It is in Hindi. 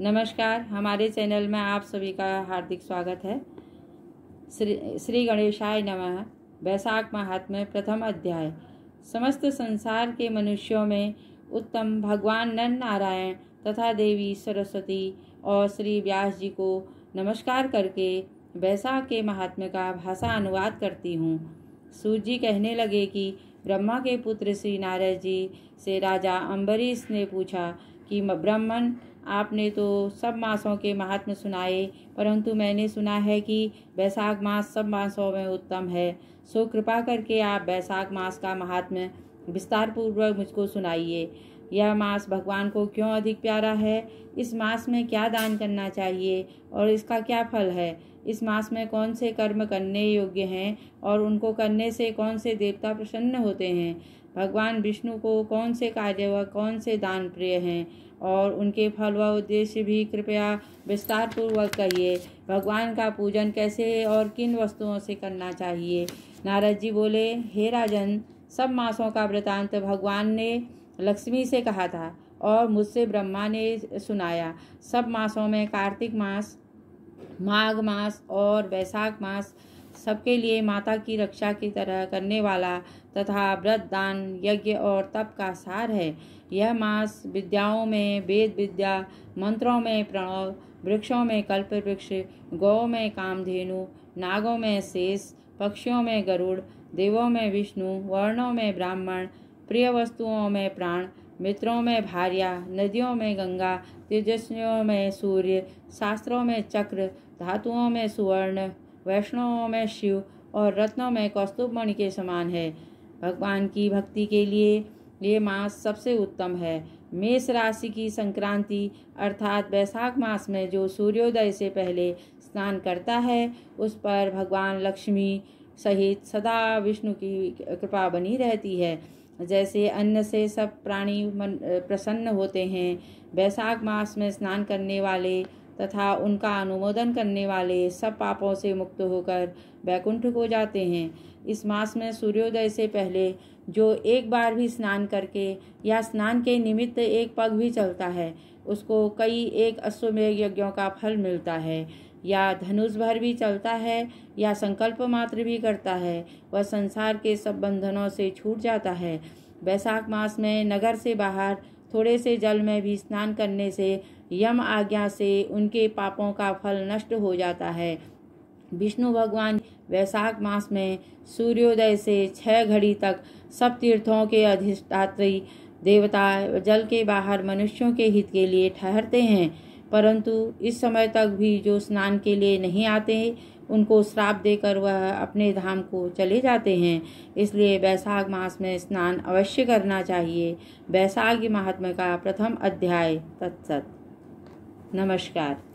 नमस्कार हमारे चैनल में आप सभी का हार्दिक स्वागत है श्री श्री गणेशाय नमः वैशाख महात्म्य प्रथम अध्याय समस्त संसार के मनुष्यों में उत्तम भगवान नन नारायण तथा देवी सरस्वती और श्री व्यास जी को नमस्कार करके वैशाख के महात्म्य का भाषा अनुवाद करती हूँ सूर्य जी कहने लगे कि ब्रह्मा के पुत्र श्री नारद जी से राजा अम्बरीश ने पूछा कि ब्राह्मण आपने तो सब मासों के महात्म सुनाए परंतु मैंने सुना है कि बैसाख मास सब मासों में उत्तम है सो कृपा करके आप बैसाख मास का महात्म विस्तार पूर्वक मुझको सुनाइए यह मास भगवान को क्यों अधिक प्यारा है इस मास में क्या दान करना चाहिए और इसका क्या फल है इस मास में कौन से कर्म करने योग्य हैं और उनको करने से कौन से देवता प्रसन्न होते हैं भगवान विष्णु को कौन से कार्य व कौन से दान प्रिय हैं और उनके फल व उद्देश्य भी कृपया विस्तार पूर्वक कहिए भगवान का पूजन कैसे और किन वस्तुओं से करना चाहिए नारद जी बोले हे राजन सब मासों का वृतांत भगवान ने लक्ष्मी से कहा था और मुझसे ब्रह्मा ने सुनाया सब मासों में कार्तिक मास माघ मास और वैशाख मास सबके लिए माता की रक्षा की तरह करने वाला तथा व्रत दान यज्ञ और तप का सार है यह मास विद्याओं में वेद विद्या मंत्रों में प्रणव वृक्षों में कल्प वृक्ष गौ में कामधेनु नागों में शेष पक्षियों में गरुड़ देवों में विष्णु वर्णों में ब्राह्मण प्रिय वस्तुओं में प्राण मित्रों में भार्या नदियों में गंगा तेजस्वियों में सूर्य शास्त्रों में चक्र धातुओं में सुवर्ण वैष्णवों में शिव और रत्नों में कौस्तुभ मणि के समान है भगवान की भक्ति के लिए ये मास सबसे उत्तम है मेष राशि की संक्रांति अर्थात वैशाख मास में जो सूर्योदय से पहले स्नान करता है उस पर भगवान लक्ष्मी सहित सदा विष्णु की कृपा बनी रहती है जैसे अन्न से सब प्राणी मन प्रसन्न होते हैं वैशाख मास में स्नान करने वाले तथा उनका अनुमोदन करने वाले सब पापों से मुक्त होकर वैकुंठ को जाते हैं इस मास में सूर्योदय से पहले जो एक बार भी स्नान करके या स्नान के निमित्त एक पग भी चलता है उसको कई एक अश्वमेघ यज्ञों का फल मिलता है या धनुष भर भी चलता है या संकल्प मात्र भी करता है वह संसार के सब बंधनों से छूट जाता है बैसाख मास में नगर से बाहर थोड़े से जल में भी स्नान करने से यम आज्ञा से उनके पापों का फल नष्ट हो जाता है विष्णु भगवान वैशाख मास में सूर्योदय से छह घड़ी तक सब तीर्थों के अधिष्ठात्री देवता जल के बाहर मनुष्यों के हित के लिए ठहरते हैं परंतु इस समय तक भी जो स्नान के लिए नहीं आते उनको श्राप देकर वह अपने धाम को चले जाते हैं इसलिए बैसाख मास में स्नान अवश्य करना चाहिए वैशाख महात्मा का प्रथम अध्याय तत्सत नमस्कार